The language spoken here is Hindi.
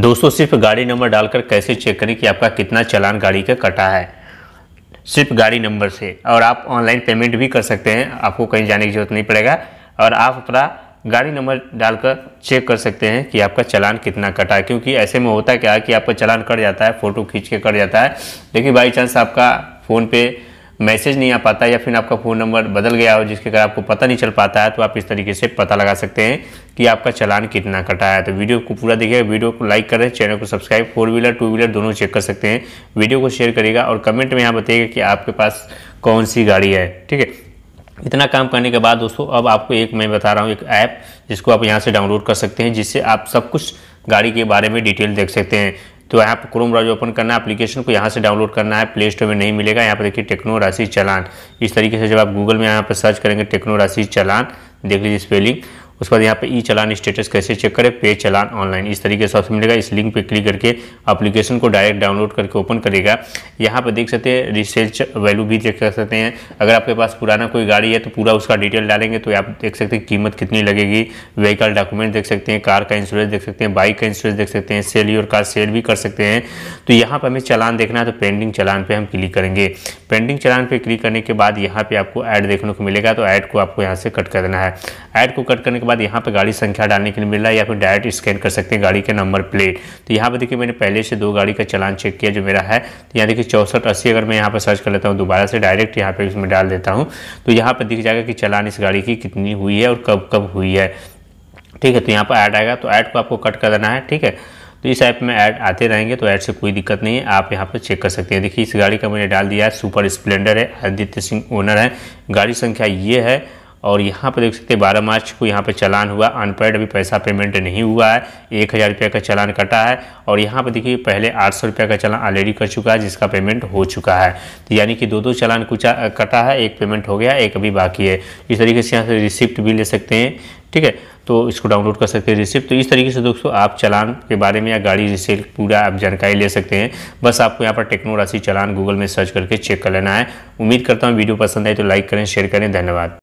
दोस्तों सिर्फ गाड़ी नंबर डालकर कैसे चेक करें कि आपका कितना चलान गाड़ी का कटा है सिर्फ गाड़ी नंबर से और आप ऑनलाइन पेमेंट भी कर सकते हैं आपको कहीं जाने की जरूरत नहीं पड़ेगा और आप अपना गाड़ी नंबर डालकर चेक कर सकते हैं कि आपका चलान कितना कटा है क्योंकि ऐसे में होता क्या है कि आपका चलान कट जाता है फ़ोटो खींच के कट जाता है लेकिन बाई चांस आपका फ़ोन पे मैसेज नहीं आ पाता या फिर आपका फ़ोन नंबर बदल गया हो जिसके कारण आपको पता नहीं चल पाता है तो आप इस तरीके से पता लगा सकते हैं कि आपका चलान कितना कटा है तो वीडियो को पूरा देखिएगा वीडियो को लाइक करें चैनल को subscribe four wheeler two wheeler दोनों चेक कर सकते हैं वीडियो को शेयर करेगा और कमेंट में यहाँ बताइएगा कि आपके पास कौन सी गाड़ी है ठीक है इतना काम करने के बाद दोस्तों अब आपको एक मैं बता रहा हूँ एक ऐप जिसको आप यहाँ से डाउनलोड कर सकते हैं जिससे आप सब कुछ गाड़ी के बारे में डिटेल देख सकते हैं तो ऐप क्रोम ब्राउज ओपन करना है एप्लीकेशन को यहाँ से डाउनलोड करना है प्ले स्टोर में नहीं मिलेगा यहाँ पर देखिए टेक्नो राशि चलान इस तरीके से जब आप गूगल में यहाँ पर सर्च करेंगे टेक्नो राशि चलान देख लीजिए स्पेलिंग उसके बाद यहाँ पे ई चलान स्टेटस कैसे चेक करें पे चलान ऑनलाइन इस तरीके से ऑप्शन मिलेगा इस लिंक पे क्लिक करके एप्लीकेशन को डायरेक्ट डाउनलोड करके ओपन करेगा यहाँ पे देख सकते हैं रिसेल वैल्यू भी चेक कर सकते हैं अगर आपके पास पुराना कोई गाड़ी है तो पूरा उसका डिटेल डालेंगे तो आप देख सकते हैं कीमत कितनी लगेगी व्हीकल डॉक्यूमेंट देख सकते हैं कार का इंश्योरेंस देख सकते हैं बाइक का इंश्योरेंस देख सकते हैं सेल और कार सेल भी कर सकते हैं तो यहाँ पर हमें चलान देखना है तो पेंडिंग चलान पर हम क्लिक करेंगे पेंडिंग चलान पर क्लिक करने के बाद यहाँ पर आपको ऐड देखने को मिलेगा तो ऐड को आपको यहाँ से कट कर देना है ऐड को कट करने के बाद यहाँ पर गाड़ी संख्या डालने के लिए मिल रहा है या फिर डायरेक्ट स्कैन कर सकते हैं गाड़ी के नंबर प्लेट तो यहाँ पर देखिए मैंने पहले से दो गाड़ी का चलान चेक किया जो मेरा है तो यहाँ देखिए चौसठ अस्सी अगर मैं यहाँ पर सर्च कर लेता हूँ दोबारा से डायरेक्ट यहाँ पर इसमें डाल देता हूँ तो यहाँ पर दिख जाएगा कि चलान इस गाड़ी की कितनी हुई है और कब कब हुई है ठीक है तो यहाँ पर ऐड आएगा तो ऐड को आपको कट कर देना है ठीक है तो इस ऐप में ऐड आते रहेंगे तो ऐड से कोई दिक्कत नहीं है आप यहाँ पर चेक कर सकते हैं देखिए इस गाड़ी का मैंने डाल दिया है सुपर स्प्लेंडर है आदित्य सिंह ओनर है गाड़ी संख्या ये है और यहाँ पर देख सकते हैं बारह मार्च को यहाँ पर चलान हुआ अनपेड अभी पैसा पेमेंट नहीं हुआ है एक हज़ार रुपये का चलान कटा है और यहाँ पर देखिए पहले आठ सौ रुपये का चलान ऑलरेडी कर चुका है जिसका पेमेंट हो चुका है तो यानी कि दो दो चलान कुछ कटा है एक पेमेंट हो गया एक अभी बाकी है इस तरीके से यहाँ से रिसिप्ट भी ले सकते हैं ठीक है तो इसको डाउनलोड कर सकते हैं रिसिप्ट तो इस तरीके से दोस्तों आप चालान के बारे में या गाड़ी रिसिप्ट पूरा आप जानकारी ले सकते हैं बस आपको यहाँ पर टेक्नो राशि गूगल में सर्च करके चेक कर लेना है उम्मीद करता हूँ वीडियो पसंद आए तो लाइक करें शेयर करें धन्यवाद